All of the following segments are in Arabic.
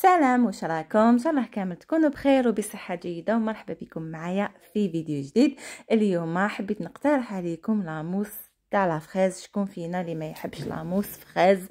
سلام واش راكم ان شاء الله كامل تكونوا بخير وبصحه جيده ومرحبا بكم معايا في فيديو جديد اليوم حبيت نقترح عليكم لاموس تاع فريز شكون فينا اللي ما يحبش لاموس فريز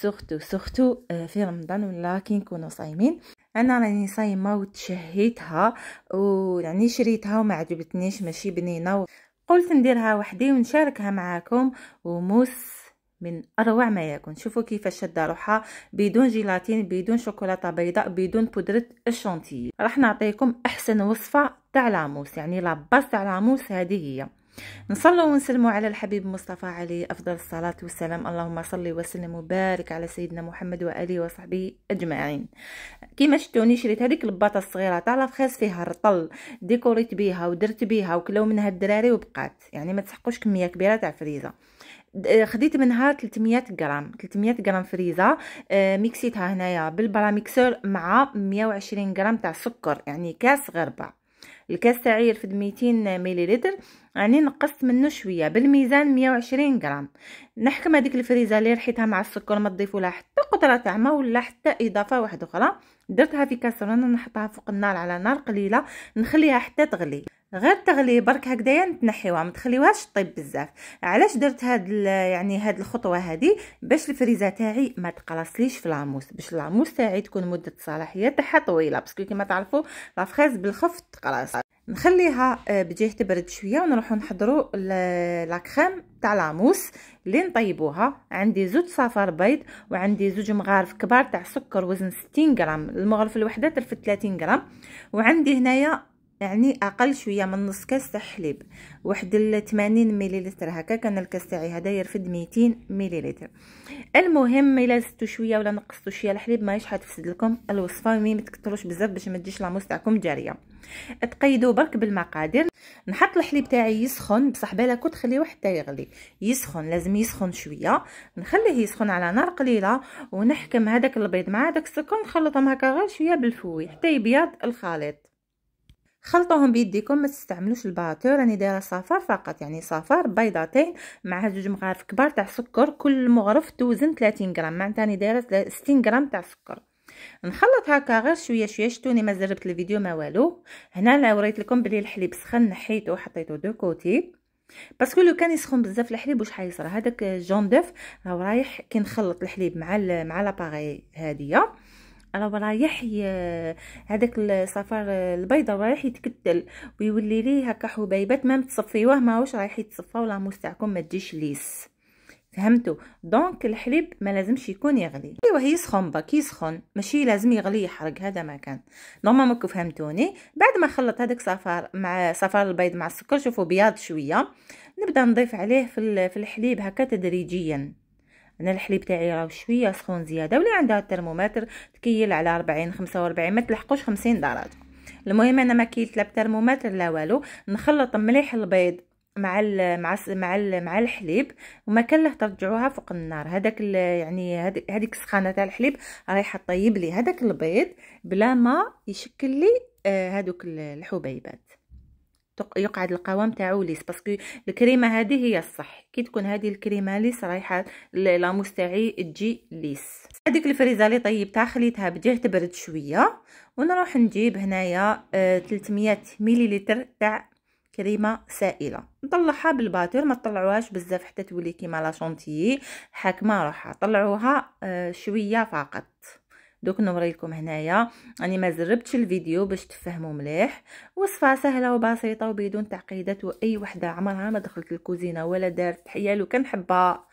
سورتو سورتو آه، في رمضان ولا كي نكونوا صايمين انا راني صايمه وتشهيتها ويعني شريتها وما عجبتنيش ماشي بنينه قلت نديرها وحدي ونشاركها معاكم وموس من اروع ما يكون شوفوا كيف شد روحها بدون جيلاتين بدون شوكولاته بيضاء بدون بودره الشونتيي راح نعطيكم احسن وصفه تاع لاموس يعني لاباس تاع لاموس هذه هي نصلي ونسلموا على الحبيب مصطفى عليه افضل الصلاه والسلام اللهم صل وسلم وبارك على سيدنا محمد واله وصحبه اجمعين كيما شفتوني شريت هذيك الباطه الصغيره تاع لافخيس فيها رطل ديكوريت بيها ودرت بيها وكلاو منها الدراري وبقات يعني ما تسحقوش كميه كبيره تاع فريزه خديت منها 300 غرام 300 غرام فريزه آه، ميكسيتها هنايا بالبراميكسور مع 120 غرام تاع سكر يعني كاس غربه الكاس تاعي يرفد 200 مليلتر يعني نقصت منه شويه بالميزان 120 غرام نحكم هذيك الفريزه اللي رحيتها مع السكر ما تضيفوا لها حتى قطره تاع ما ولا حتى اضافه واحده اخرى درتها في كاسرونه نحطها فوق النار على نار قليله نخليها حتى تغلي غير تغلي برك هكذايا نتنحيوها ما تخليوهاش طيب بزاف علاش درت هاد يعني هاد الخطوه هادي باش الفريزه تاعي ما تقلصليش في لاموس باش لاموس تاعي تكون مده الصلاحيه تاعها طويله باسكو كيما تعرفوا فريز بالخف تقلص نخليها بجهه آه، تبرد شويه ونروحو نحضروا لا كريم تاع لاموس اللي نطيبوها عندي زوج صفار بيض وعندي زوج مغارف كبار تاع سكر وزن 60 غرام المغرف الوحده ترفد 30 غرام وعندي هنايا يعني اقل شويه من نص كاس تاع حليب واحد 80 مليلتر هكا كان الكاس تاعي هذا يرفد 200 مليلتر المهم الا زدتو شويه ولا نقصتو شويه الحليب ماهيش حتفسد لكم الوصفه مي متكتروش بزاف باش ما تجيش لاموس تاعكم جاريه تقيدوا برك بالمقادير نحط الحليب تاعي يسخن بصح بالك تخليوه حتى يغلي يسخن لازم يسخن شويه نخليه يسخن على نار قليله ونحكم هذاك البيض مع هذاك السكر نخلطهم هكا غير شويه بالفوي حتى يبيض الخليط خلطوهم بيديكم ما تستعملوش الباتور راني دايره صفار فقط يعني صفار بيضتين مع جوج مغارف كبار تاع سكر كل مغرف توزن 30 غرام معناتها راني دايره 60 غرام تاع سكر نخلط هكا غير شويه شويه شتوني ما زربت الفيديو ما والو هنا وريت لكم بلي الحليب سخن نحيته وحطيته دو كوتي باسكو لو كان يسخن بزاف الحليب واش حيصرى هذاك جون دوف راه رايح كي نخلط الحليب مع مع لاباغي هاديه راه رايح هذاك الصفار البيضه رايح يتكتل ويولي ليه هكا حبيبات ما متصفيوه ماهوش رايح يتصفى ولا موس تاعكم ما تجيش ليس فهمتوا دونك الحليب ما لازمش يكون يغلي ايوا هي با باك سخون ماشي لازم يغلي يحرق هذا ما كان نورمالمون كو فهمتوني بعد ما خلط هذاك صفار مع صفار البيض مع السكر شوفوا بياض شويه نبدا نضيف عليه في الحليب هكا تدريجيا انا الحليب تاعي راه شويه سخون زياده ولي عندها الترمومتر تكيل على 40 45 ما تلحقوش 50 درجه المهم انا ما كيلت لا بترمومتر لا والو نخلط مليح البيض مع الـ مع ال مع الـ مع الحليب وما كله ترجعوها فوق النار هذاك يعني هذيك السخانه تاع الحليب رايحه طيب لي هذاك البيض بلا ما يشكل لي آه، هذوك الحبيبات يقعد القوام تاعو ليس باسكو الكريمه هذه هي الصح كي تكون هذه الكريمه ليس رايحه لا مستعي تجي ليس هذيك الفريزه اللي طيبتها خليتها بجهه تبرد شويه ونروح نجيب هنايا 300 آه، مليلتر تاع كريمه سائله نطلعها بالباتور ما تطلعوهاش بزاف حتى تولي كيما لا شونتيي حاكمه روحها طلعوها آه، شويه فقط دوك نوريلكم هنايا راني ما زربتش الفيديو باش تفهموا مليح وصفه سهله وبسيطه وبدون تعقيدات واي وحده عمرها ما دخلت الكوزينه ولا دارت حيا لو كان حبها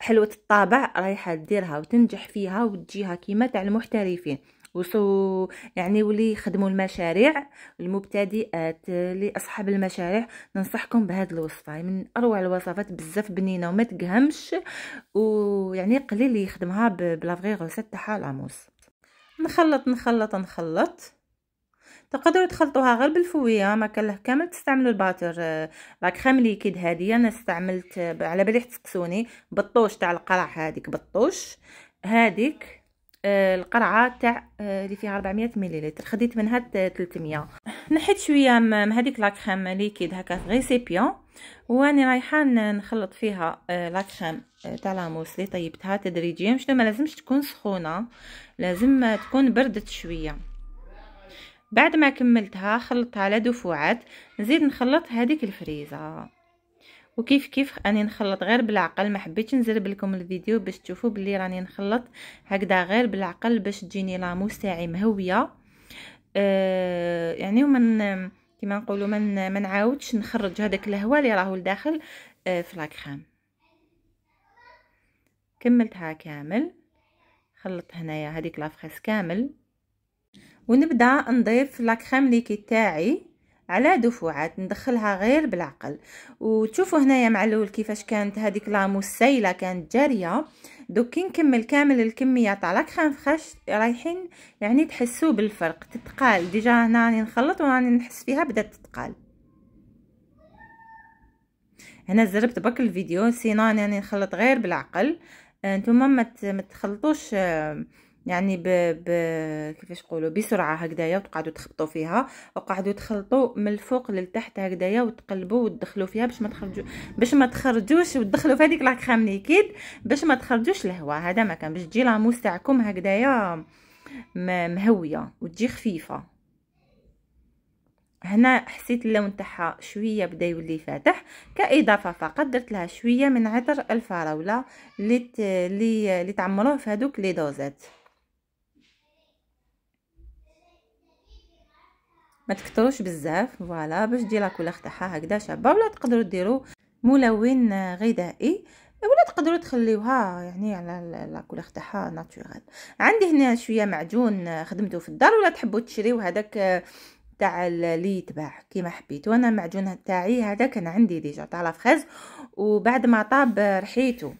حلوه الطابع رايحه ديرها وتنجح فيها وتجيها كيما تاع المحترفين وصو يعني ولي خدموا المشاريع المبتدئات لاصحاب المشاريع ننصحكم بهذه الوصفه يعني من اروع الوصفات بزاف بنينه وما تقهمش ويعني قليل يخدمها بلا بلافغي غوسيت تاعها لاموس نخلط نخلط نخلط تقدروا تخلطوها غير بالفويه ما كان له كامل تستعملوا الباتر آه، لا كريم ليكيد هذه انا استعملت آه، على بالي تسقسوني بطوش تاع القرع هذيك بطوش هذيك آه، القرعه تاع آه، اللي فيها 400 مليلتر خديت منها 300 نحيت شويه من هذيك لا كريم ليكيد هكا في ريسيبيون واني رايحه نخلط فيها آه، لا كريم تاع لاموس اللي طيبتها تدريجيا شنو ما لازمش تكون سخونه لازم تكون بردت شويه بعد ما كملتها خلطتها على دفوعات نزيد نخلط هذيك الفريزه وكيف كيف راني نخلط غير بالعقل ما حبيتش نزرب لكم الفيديو باش تشوفوا بلي راني نخلط هكذا غير بالعقل باش تجيني لاموس تاعي مهويه أه يعني ومن كما نقولوا من ما نعاودش نخرج هذاك الهواء اللي راهو لداخل أه في لاكريم كملتها كامل خلطت هنايا هذيك لافريس كامل ونبدا نضيف لاكريم ليكيد تاعي على دفعات ندخلها غير بالعقل وتشوفوا هنايا مع الاول كيفاش كانت هذيك لاموس سايله كانت جاريه دوك كي نكمل كامل الكميه تاع كريم فريش رايحين يعني تحسوا بالفرق تتقال ديجا هنا راني نخلط وراني نحس فيها بدات تتقال هنا زربت باك الفيديو سينا راني نخلط غير بالعقل انتم آه، ما مت... تخلطوش آه، يعني ب... ب... كيفاش نقولوا بسرعه هكذايا وتقعدوا تخبطوا فيها وقعدوا تخلطوا من الفوق للتحت هكذايا وتقلبوا وتدخلوا فيها باش ما تخرجوا باش ما تخرجوش وتدخلوا في هذيك لاكريم ليكيد باش ما تخرجوش الهواء هذا ما كان باش تجي لاموس تاعكم هكذايا مهويه وتجي خفيفه هنا حسيت اللون تاعها شويه بدا يولي فاتح كاضافه فقط درت لها شويه من عطر الفراوله اللي اللي تعمروه في هذوك لي دوزات ما تكتروش بزاف فوالا باش دير لاكولا تاعها هكذا شابه ولا تقدروا ديروا ملون غذائي ولا تقدروا تخليوها يعني على لاكولا تاعها ناتوريل عندي هنا شويه معجون خدمته في الدار ولا تحبوا تشريو هذاك تاع اللي يتباع كيما حبيت وانا المعجون تاعي هذا كان عندي ديجا تاع لافريز وبعد ما طاب رحيته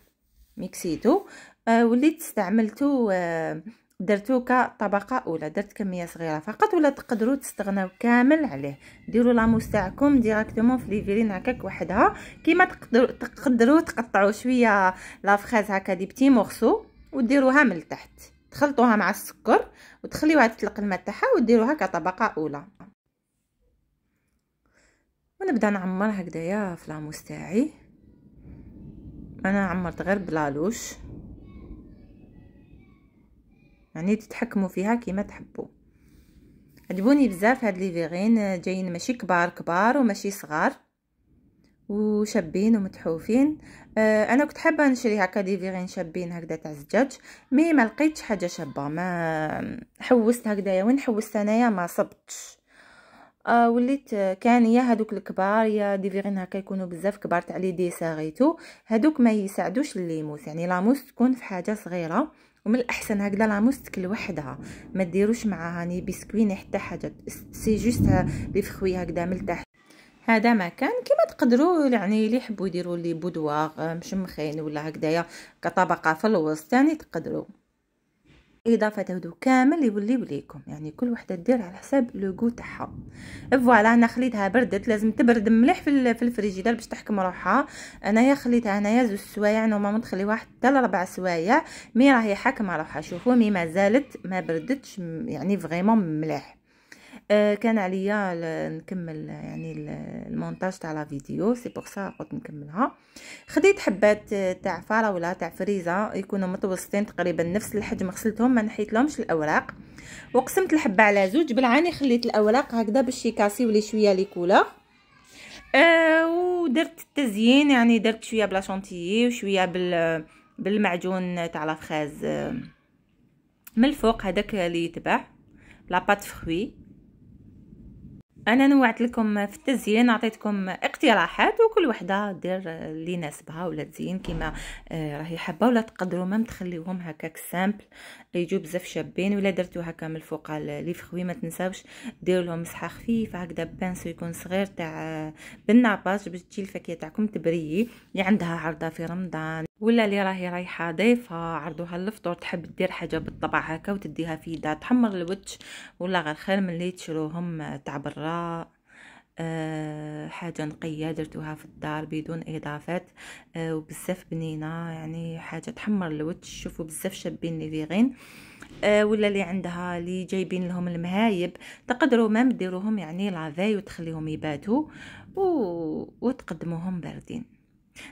ميكسيته آه، وليت استعملته آه، درتو كطبقه اولى درت كميه صغيره فقط ولا تقدروا تستغناو كامل عليه ديروا لاموس تاعكم ديراكتومون في ليفيرين هكاك وحدها كيما تقدروا تقدروا تقطعوا شويه لافخيز هكا دي بتي مورسو وديروها من التحت تخلطوها مع السكر وتخليوها تطلق الماء تاعها وديروها كطبقه اولى ونبدا نعمر هكذايا في لاموس تاعي انا عمرت غير بلالوش يعني تتحكموا فيها كيما تحبوا عجبوني بزاف هاد لي فيغين جايين ماشي كبار كبار وماشي صغار وشابين ومتحوفين آه انا كنت حابه نشري هكا دي فيغين شابين هكذا تاع الزجاج مي ما لقيتش حاجه شابه ما حوست هكذايا وين حوست انايا ما صبتش آه وليت كان يا هذوك الكبار يا دي فيغين هكا يكونوا بزاف كبار تاع لي دي ساغيتو هذوك ما يساعدوش الليموس يعني لاموس تكون في حاجه صغيره ومن الاحسن هكذا لاموست لوحدها ما ديروش معاها ني بسكوين حتى حاجه سي جوست لي فخوي هكذا من تحت هذا ما كان كما تقدروا يعني اللي يحبوا يديروا لي بودواغ مشمخين ولا هكذايا كطبقه في الوسط يعني تقدروا اضافه هادو كامل يوليو ليكم يعني كل وحده دير على حساب لو تاعها فوالا انا خليتها بردت لازم تبرد مليح في في الفريجيدار باش تحكم روحها انايا خليتها انايا زوج سوايع نورمالمون تخليوها حتى لربع سوايع مي راهي حاكمه روحها شوفوا مي مازالت ما بردتش يعني فريمون مليح Euh, كان عليا نكمل يعني المونتاج تاع لا فيديو سي بوغ سا قلت نكملها خديت حبات تاع فراوله تاع فريزه يكونوا متوسطين تقريبا نفس الحجم غسلتهم ما نحيت لهمش الاوراق وقسمت الحبه على زوج بالعاني خليت الاوراق هكذا باش يكاسيو لي شويه لي كولور آه، ودرت التزيين يعني درت شويه بلا شونتيي وشويه بال بالمعجون تاع لافخاز آه، من الفوق هذاك اللي يتبع لا بات فروي انا نوعت لكم في التزيين عطيتكم اقتراحات وكل وحده دير اللي يناسبها ولا تزين كيما آه، راهي حابه ولا تقدروا ما تخليوهم هكاك سامبل يجوا بزاف شابين ولا درتو هكا من الفوق لي فخوي ما تنساوش دير لهم مسحه خفيفه هكذا بانسو يكون صغير تاع آه، بالناباج باش تجي الفاكهه تاعكم تبريي اللي يعني عندها عرضه في رمضان ولا اللي راهي رايحه ضيفه عرضوها للفطور تحب دير حاجه بالطبع هكا وتديها في يدها تحمر الوجه ولا غير خير من اللي تشروهم تاع برا أه حاجه نقيه درتوها في الدار بدون اضافات أه وبزاف بنينه يعني حاجه تحمر الوجه شوفوا بزاف شابين لي فيغين أه ولا اللي عندها اللي جايبين لهم المهايب تقدروا ما ديروهم يعني لافاي وتخليهم يباتوا و... وتقدموهم باردين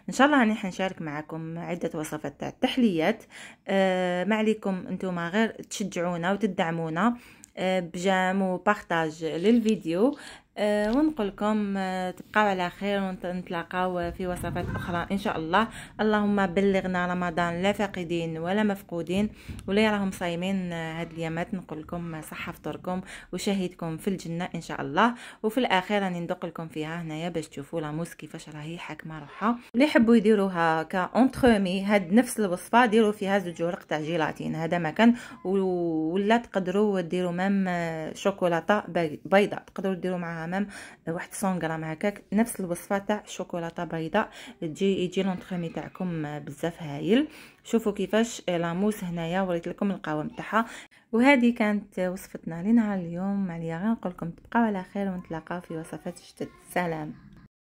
ان شاء الله راني حنشارك معكم عده وصفات تاع التحليات آه، ما عليكم نتوما غير تشجعونا وتدعمونا آه، بجام وبارتاج للفيديو أه ونقول لكم آه، تبقاو على خير ونتلاقاو في وصفات اخرى ان شاء الله اللهم بلغنا رمضان لا فاقدين ولا مفقودين ولا يراهم صايمين آه، هاد اليامات نقول لكم آه، صحه فطوركم وشهيدكم في الجنه ان شاء الله وفي الاخير راني ندق لكم فيها هنايا باش تشوفوا لاموس كيفاش راهي حاكمه روحها اللي يحبوا يديروها كاونترومي هاد نفس الوصفه ديروا فيها زوج ورق تاع جيلاتين هذا ما كان ولا تقدروا ديروا مام شوكولاته بيضاء تقدروا ديروا معها عمام واحد 100 غرام هكاك نفس الوصفه تاع الشوكولاته بيضاء تجي يجي لونطريمي تاعكم بزاف هايل شوفوا كيفاش لاموس هنايا وريت لكم القوام تاعها وهذه كانت وصفتنا لنهار اليوم عليا غير نقول لكم تبقاو على خير ونتلاقاو في وصفات جدد سلام